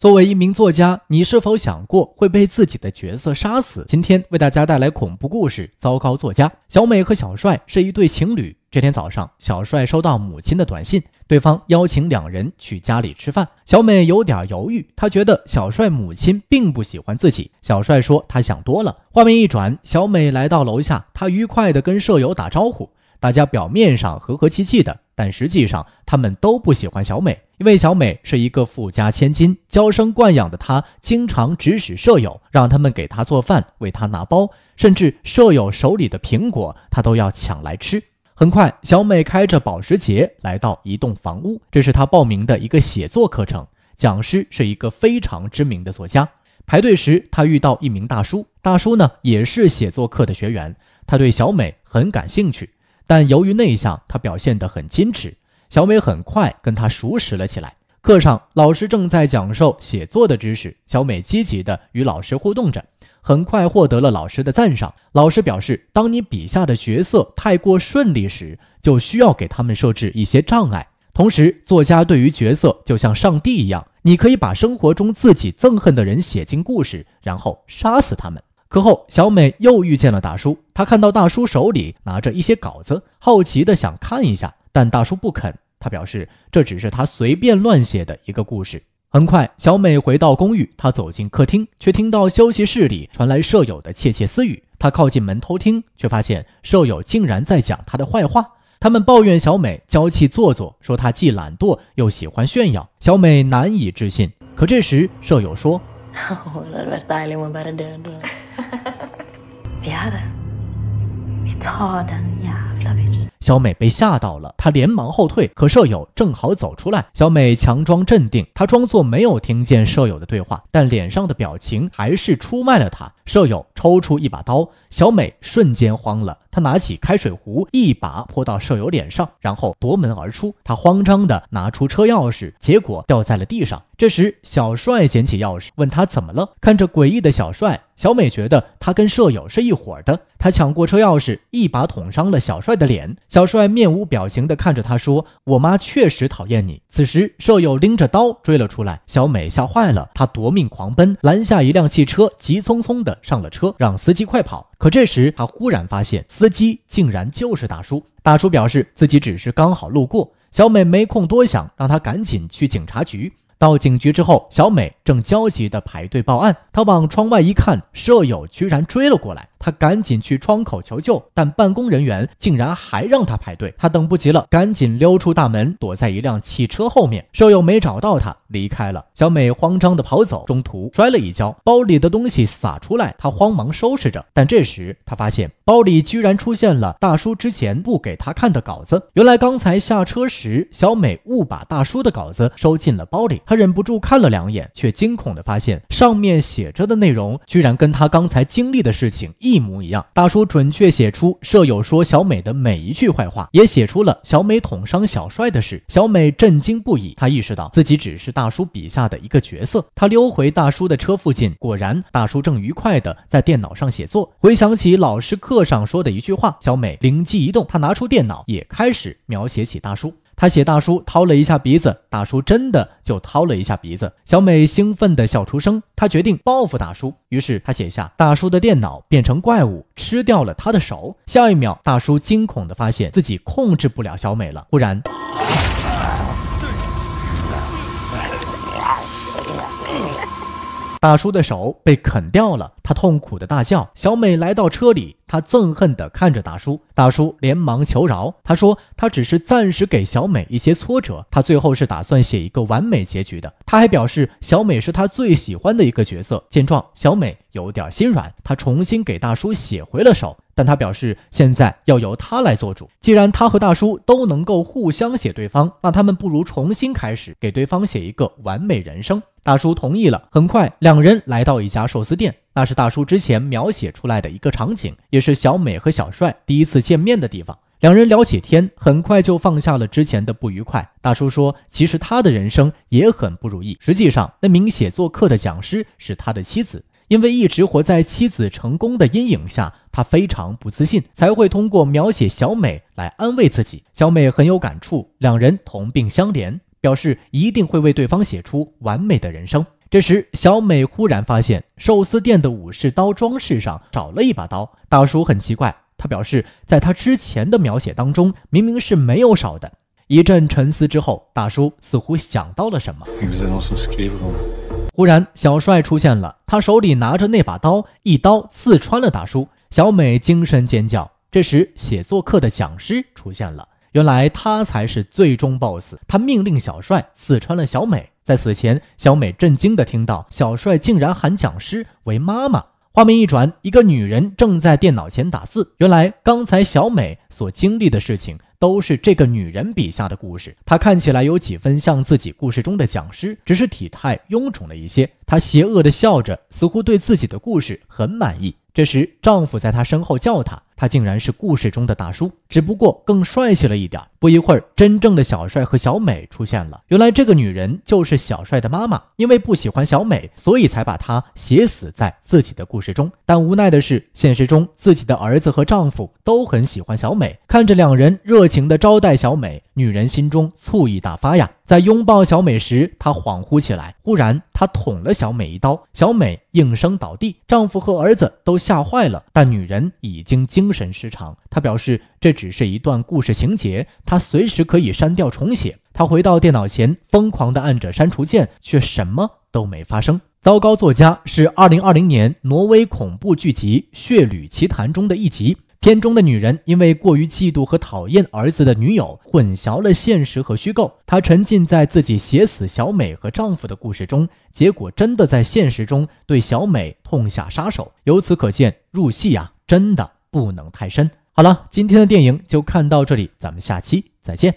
作为一名作家，你是否想过会被自己的角色杀死？今天为大家带来恐怖故事《糟糕作家》。小美和小帅是一对情侣。这天早上，小帅收到母亲的短信，对方邀请两人去家里吃饭。小美有点犹豫，她觉得小帅母亲并不喜欢自己。小帅说他想多了。画面一转，小美来到楼下，她愉快的跟舍友打招呼。大家表面上和和气气的，但实际上他们都不喜欢小美，因为小美是一个富家千金，娇生惯养的她经常指使舍友，让他们给她做饭、为她拿包，甚至舍友手里的苹果她都要抢来吃。很快，小美开着保时捷来到一栋房屋，这是她报名的一个写作课程，讲师是一个非常知名的作家。排队时，她遇到一名大叔，大叔呢也是写作课的学员，他对小美很感兴趣。但由于内向，他表现得很矜持。小美很快跟他熟识了起来。课上，老师正在讲授写作的知识，小美积极地与老师互动着，很快获得了老师的赞赏。老师表示，当你笔下的角色太过顺利时，就需要给他们设置一些障碍。同时，作家对于角色就像上帝一样，你可以把生活中自己憎恨的人写进故事，然后杀死他们。课后，小美又遇见了大叔。她看到大叔手里拿着一些稿子，好奇地想看一下，但大叔不肯。他表示这只是他随便乱写的一个故事。很快，小美回到公寓，她走进客厅，却听到休息室里传来舍友的窃窃私语。她靠近门偷听，却发现舍友竟然在讲她的坏话。他们抱怨小美娇气做作，说她既懒惰又喜欢炫耀。小美难以置信。可这时，舍友说：“ 我 Vi är det. Vi tar den jävla bitchen. 小美被吓到了，她连忙后退，可舍友正好走出来。小美强装镇定，她装作没有听见舍友的对话，但脸上的表情还是出卖了她。舍友抽出一把刀，小美瞬间慌了，她拿起开水壶，一把泼到舍友脸上，然后夺门而出。她慌张地拿出车钥匙，结果掉在了地上。这时，小帅捡起钥匙，问他怎么了。看着诡异的小帅，小美觉得他跟舍友是一伙的，她抢过车钥匙，一把捅伤了小帅的脸。小帅面无表情的看着他，说：“我妈确实讨厌你。”此时，舍友拎着刀追了出来，小美吓坏了，她夺命狂奔，拦下一辆汽车，急匆匆的上了车，让司机快跑。可这时，她忽然发现司机竟然就是大叔，大叔表示自己只是刚好路过。小美没空多想，让他赶紧去警察局。到警局之后，小美正焦急的排队报案。她往窗外一看，舍友居然追了过来。她赶紧去窗口求救，但办公人员竟然还让她排队。她等不及了，赶紧溜出大门，躲在一辆汽车后面。舍友没找到她，离开了。小美慌张的跑走，中途摔了一跤，包里的东西洒出来。她慌忙收拾着，但这时她发现。包里居然出现了大叔之前不给他看的稿子。原来刚才下车时，小美误把大叔的稿子收进了包里。她忍不住看了两眼，却惊恐地发现上面写着的内容居然跟她刚才经历的事情一模一样。大叔准确写出舍友说小美的每一句坏话，也写出了小美捅伤小帅的事。小美震惊不已，她意识到自己只是大叔笔下的一个角色。她溜回大叔的车附近，果然大叔正愉快地在电脑上写作。回想起老师课。课上说的一句话，小美灵机一动，她拿出电脑，也开始描写起大叔。她写大叔掏了一下鼻子，大叔真的就掏了一下鼻子。小美兴奋的笑出声，她决定报复大叔。于是她写下大叔的电脑变成怪物，吃掉了他的手。下一秒，大叔惊恐的发现自己控制不了小美了。忽然。大叔的手被啃掉了，他痛苦的大叫。小美来到车里，她憎恨地看着大叔。大叔连忙求饶，他说他只是暂时给小美一些挫折，他最后是打算写一个完美结局的。他还表示小美是他最喜欢的一个角色。见状，小美有点心软，她重新给大叔写回了手，但他表示现在要由他来做主。既然他和大叔都能够互相写对方，那他们不如重新开始，给对方写一个完美人生。大叔同意了。很快，两人来到一家寿司店，那是大叔之前描写出来的一个场景，也是小美和小帅第一次见面的地方。两人聊起天，很快就放下了之前的不愉快。大叔说：“其实他的人生也很不如意。实际上，那名写作课的讲师是他的妻子，因为一直活在妻子成功的阴影下，他非常不自信，才会通过描写小美来安慰自己。”小美很有感触，两人同病相怜。表示一定会为对方写出完美的人生。这时，小美忽然发现寿司店的武士刀装饰上少了一把刀。大叔很奇怪，他表示在他之前的描写当中明明是没有少的。一阵沉思之后，大叔似乎想到了什么。忽然，小帅出现了，他手里拿着那把刀，一刀刺穿了大叔。小美惊声尖叫。这时，写作课的讲师出现了。原来他才是最终 boss，他命令小帅刺穿了小美。在此前，小美震惊的听到小帅竟然喊讲师为妈妈。画面一转，一个女人正在电脑前打字。原来刚才小美所经历的事情都是这个女人笔下的故事。她看起来有几分像自己故事中的讲师，只是体态臃肿了一些。她邪恶的笑着，似乎对自己的故事很满意。这时，丈夫在她身后叫她。他竟然是故事中的大叔，只不过更帅气了一点。不一会儿，真正的小帅和小美出现了。原来这个女人就是小帅的妈妈，因为不喜欢小美，所以才把她写死在自己的故事中。但无奈的是，现实中自己的儿子和丈夫都很喜欢小美。看着两人热情的招待小美，女人心中醋意大发呀。在拥抱小美时，她恍惚起来，忽然她捅了小美一刀，小美应声倒地，丈夫和儿子都吓坏了，但女人已经惊。精神失常，他表示这只是一段故事情节，他随时可以删掉重写。他回到电脑前，疯狂的按着删除键，却什么都没发生。糟糕，作家是二零二零年挪威恐怖剧集《血旅奇谭》中的一集。片中的女人因为过于嫉妒和讨厌儿子的女友，混淆了现实和虚构，她沉浸在自己写死小美和丈夫的故事中，结果真的在现实中对小美痛下杀手。由此可见，入戏啊，真的。不能太深。好了，今天的电影就看到这里，咱们下期再见。